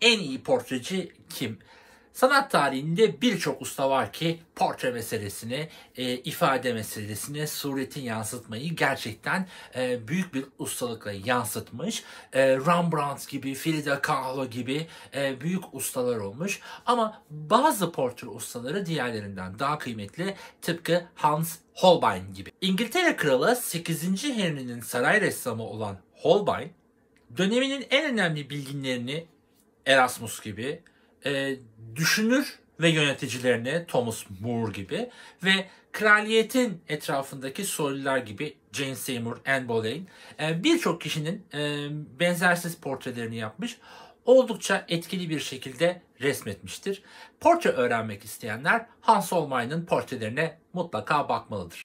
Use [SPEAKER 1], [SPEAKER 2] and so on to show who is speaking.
[SPEAKER 1] en iyi portreci kim? Sanat tarihinde birçok usta var ki portre meselesini, e, ifade meselesini, suretin yansıtmayı gerçekten e, büyük bir ustalıkla yansıtmış. E, Rembrandt gibi, Frida Kahlo gibi e, büyük ustalar olmuş. Ama bazı portre ustaları diğerlerinden daha kıymetli tıpkı Hans Holbein gibi. İngiltere Kralı 8. Henry'nin saray ressamı olan Holbein, döneminin en önemli bilginlerini Erasmus gibi e, düşünür ve yöneticilerini Thomas More gibi ve kraliyetin etrafındaki soylular gibi Jane Seymour, Anne Boleyn e, birçok kişinin e, benzersiz portrelerini yapmış oldukça etkili bir şekilde resmetmiştir. Portre öğrenmek isteyenler Hans Holmein'in portrelerine mutlaka bakmalıdır.